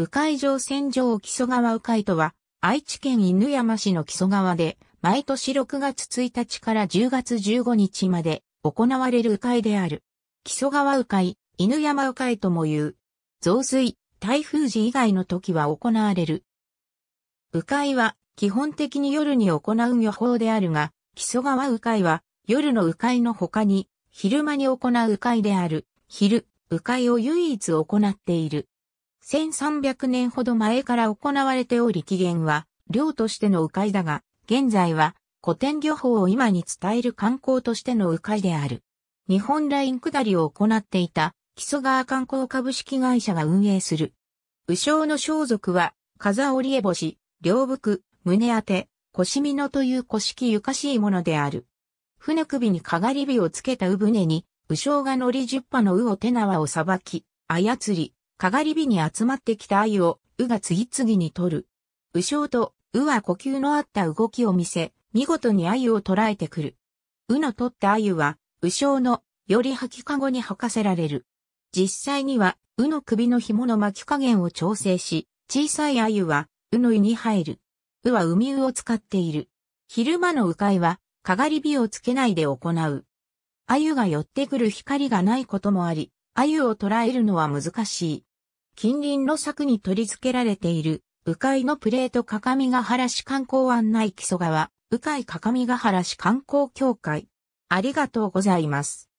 迂回乗船場木曽川迂回とは、愛知県犬山市の木曽川で、毎年6月1日から10月15日まで行われる迂回である。木曽川迂回、犬山迂回とも言う。増水、台風時以外の時は行われる。迂回は基本的に夜に行う予報であるが、木曽川迂回は夜の迂回の他に昼間に行う迂回である。昼、迂回を唯一行っている。1300年ほど前から行われており起源は、漁としての鵜飼だが、現在は古典漁法を今に伝える観光としての鵜飼である。日本ライン下りを行っていた木曽川観光株式会社が運営する。武将の装束は、風織絵星、両服、胸当て、腰身のという古式ゆかしいものである。船首にかがり火をつけた鵜船に、武将が乗り十羽の鵜を手縄をさばき、操り、かがり火に集まってきた鮎を、うが次々に取る。右将と、うは呼吸のあった動きを見せ、見事に鮎を捉えてくる。うの取った鮎は、右将の、より吐きかごに吐かせられる。実際には、うの首の紐の巻き加減を調整し、小さい鮎は、うの胃に入る。うは海うを使っている。昼間の鵜飼は、かがり火をつけないで行う。鮎が寄ってくる光がないこともあり、鮎を捉えるのは難しい。近隣の柵に取り付けられている、迂回のプレート各務原市観光案内基礎川、鵜飼各務原市観光協会。ありがとうございます。